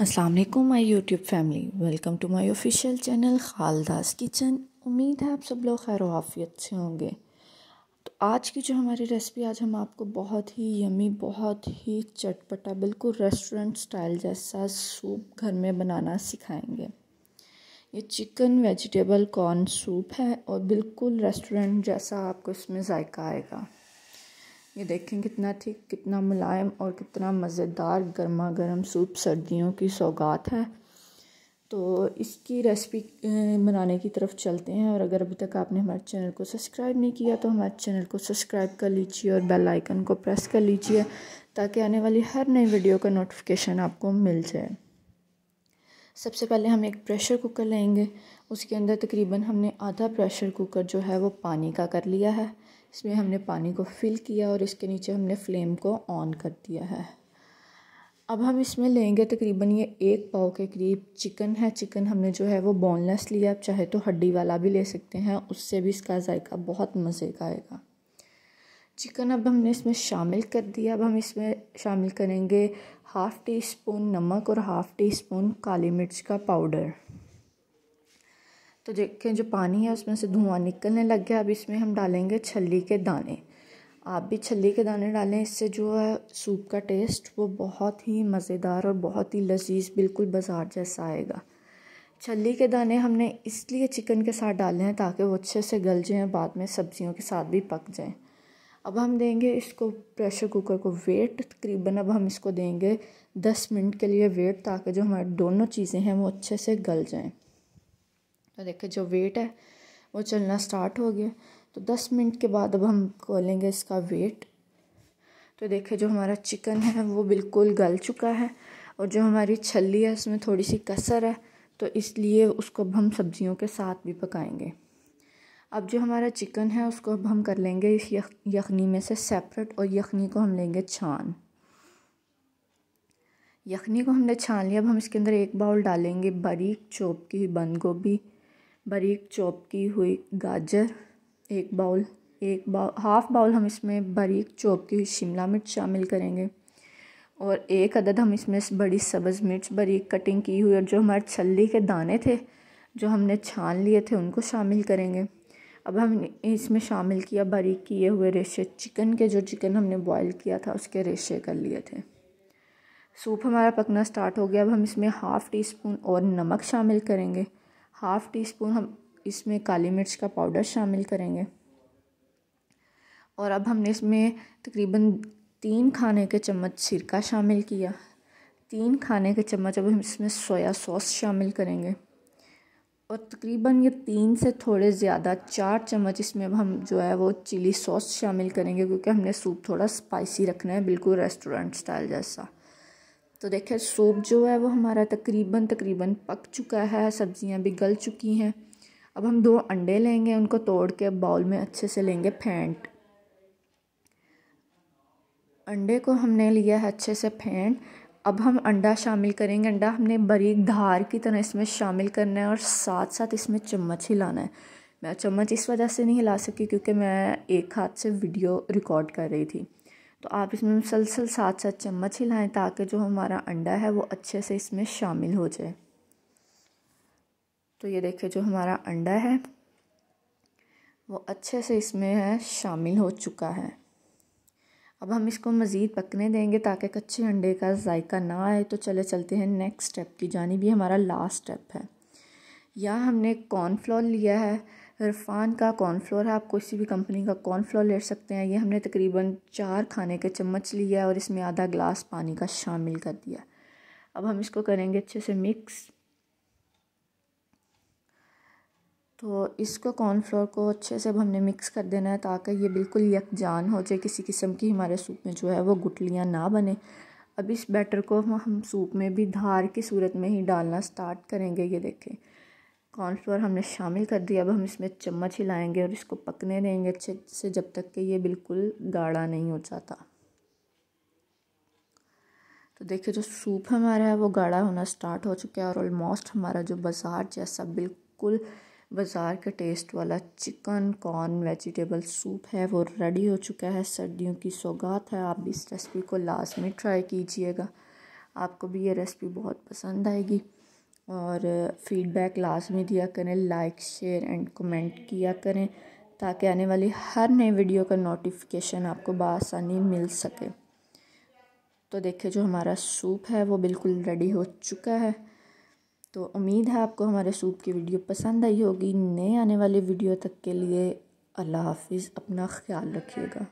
Aslam my YouTube family welcome to my official channel खालदास kitchen उम्मीद है आप सब लोग खैर वाफियत से होंगे तो आज की जो हमारी रेसिपी आज हम आपको बहुत ही यमी बहुत ही चटपटा बिल्कुल रेस्टोरेंट स्टाइल जैसा सूप घर में बनाना सिखाएंगे ये चिकन वेजिटेबल कॉर्न सूप है और बिल्कुल रेस्टोरेंट जैसा आपको इसमें जायका आएगा ये देखें कितना ठीक कितना मुलायम और कितना मज़ेदार गर्मा गर्म सूप सर्दियों की सौगात है तो इसकी रेसिपी बनाने की तरफ चलते हैं और अगर अभी तक आपने हमारे चैनल को सब्सक्राइब नहीं किया तो हमारे चैनल को सब्सक्राइब कर लीजिए और बेल आइकन को प्रेस कर लीजिए ताकि आने वाली हर नई वीडियो का नोटिफिकेशन आपको मिल जाए सबसे पहले हम एक प्रेशर कुकर लेंगे उसके अंदर तकरीबन हमने आधा प्रेशर कुकर जो है वो पानी का कर लिया है इसमें हमने पानी को फिल किया और इसके नीचे हमने फ्लेम को ऑन कर दिया है अब हम इसमें लेंगे तकरीबन ये एक पाव के करीब चिकन है चिकन हमने जो है वो बोनलेस लिया आप चाहे तो हड्डी वाला भी ले सकते हैं उससे भी इसका जायका बहुत मज़े का आएगा चिकन अब हमने इसमें शामिल कर दिया अब हम इसमें शामिल करेंगे हाफ़ टी स्पून नमक और हाफ़ टी स्पून काली मिर्च का पाउडर तो देखें जो पानी है उसमें से धुआं निकलने लग गया अब इसमें हम डालेंगे छली के दाने आप भी छली के दाने डालें इससे जो है सूप का टेस्ट वो बहुत ही मज़ेदार और बहुत ही लजीज बिल्कुल बाजार जैसा आएगा छली के दाने हमने इसलिए चिकन के साथ डाले हैं ताकि वो अच्छे से गल जाएँ बाद में सब्जियों के साथ भी पक जाएँ अब हम देंगे इसको प्रेशर कुकर को वेट तकरीबन अब हम इसको देंगे दस मिनट के लिए वेट ताकि जो हमारे दोनों चीज़ें हैं वो अच्छे से गल जाएँ तो देखिए जो वेट है वो चलना स्टार्ट हो गया तो दस मिनट के बाद अब हम खोलेंगे इसका वेट तो देखिए जो हमारा चिकन है वो बिल्कुल गल चुका है और जो हमारी छली है उसमें थोड़ी सी कसर है तो इसलिए उसको अब हम सब्जियों के साथ भी पकाएंगे अब जो हमारा चिकन है उसको अब हम कर लेंगे इस यख यखनी में से सेपरेट और यखनी को हम लेंगे छान यखनी को हमने छान लिया अब हम इसके अंदर एक बाउल डालेंगे बारीक चौप की बंद गोभी बारीक चॉप की हुई गाजर एक बाउल एक बाउल हाफ़ बाउल हम इसमें बारीक चॉप की हुई शिमला मिर्च शामिल करेंगे और एक अदद हम इसमें बड़ी सब्ज़ मिर्च बारीक कटिंग की हुई और जो हमारे छल्ली के दाने थे जो हमने छान लिए थे उनको शामिल करेंगे अब हम इसमें शामिल किया बारीक किए हुए रेशे चिकन के जो चिकन हमने बॉईल किया था उसके रेशे कर लिए थे सूप हमारा पकना स्टार्ट हो गया अब हम इसमें हाफ़ टी स्पून और नमक शामिल करेंगे हाफ़ टी स्पून हम इसमें काली मिर्च का पाउडर शामिल करेंगे और अब हमने इसमें तकरीबन तीन खाने के चम्मच सिरका शामिल किया तीन खाने के चम्मच अब हम इसमें सोया सॉस शामिल करेंगे और तकरीबन ये तीन से थोड़े ज़्यादा चार चम्मच इसमें अब हम जो है वो चिली सॉस शामिल करेंगे क्योंकि हमने सूप थोड़ा स्पाइसी रखना है बिल्कुल रेस्टोरेंट स्टाइल जैसा तो देखिए सूप जो है वो हमारा तकरीबन तकरीबन पक चुका है सब्जियां भी गल चुकी हैं अब हम दो अंडे लेंगे उनको तोड़ के बाउल में अच्छे से लेंगे फेंट अंडे को हमने लिया है अच्छे से फेंट अब हम अंडा शामिल करेंगे अंडा हमने बारीक धार की तरह इसमें शामिल करना है और साथ साथ इसमें चम्मच हिलाना है मैं चम्मच इस वजह से नहीं हिला सकी क्योंकि मैं एक हाथ से वीडियो रिकॉर्ड कर रही थी तो आप इसमें मुसलसल साथ सात चम्मच हिलाएं ताकि जो हमारा अंडा है वो अच्छे से इसमें शामिल हो जाए तो ये देखिए जो हमारा अंडा है वो अच्छे से इसमें है शामिल हो चुका है अब हम इसको मज़ीद पकने देंगे ताकि कच्चे अंडे का जायका ना आए तो चले चलते हैं नेक्स्ट स्टेप की जानी भी हमारा लास्ट स्टेप है या हमने कॉर्नफ्लोर लिया है इरफान का कॉर्नफ्लोर है आप किसी भी कंपनी का कॉर्नफ्लोर ले सकते हैं ये हमने तकरीबन चार खाने के चम्मच लिया है और इसमें आधा ग्लास पानी का शामिल कर दिया अब हम इसको करेंगे अच्छे से मिक्स तो इसको कॉर्नफ्लोर को अच्छे से अब हमने मिक्स कर देना है ताकि ये बिल्कुल यकजान हो जाए किसी किस्म की हमारे सूप में जो है वो गुटलियाँ ना बने अब इस बैटर को हम सूप में भी धार की सूरत में ही डालना स्टार्ट करेंगे ये देखें कॉर्नफ्लोर हमने शामिल कर दिया अब हम इसमें चम्मच हिलाएंगे और इसको पकने देंगे अच्छे से जब तक कि ये बिल्कुल गाढ़ा नहीं हो जाता तो देखिए जो सूप हमारा है वो गाढ़ा होना स्टार्ट हो चुका है और ऑलमोस्ट हमारा जो बाज़ार जैसा बिल्कुल बाज़ार के टेस्ट वाला चिकन कॉर्न वेजिटेबल सूप है वो रेडी हो चुका है सर्दियों की सौगात है आप भी इस रेसिपी को लास्ट में ट्राई कीजिएगा आपको भी ये रेसिपी बहुत पसंद आएगी और फीडबैक लाजमी दिया करें लाइक शेयर एंड कमेंट किया करें ताकि आने वाली हर नई वीडियो का नोटिफिकेशन आपको बसानी मिल सके तो देखिए जो हमारा सूप है वो बिल्कुल रेडी हो चुका है तो उम्मीद है आपको हमारे सूप की वीडियो पसंद आई होगी नए आने वाली वीडियो तक के लिए अल्लाह हाफिज़ अपना ख्याल रखिएगा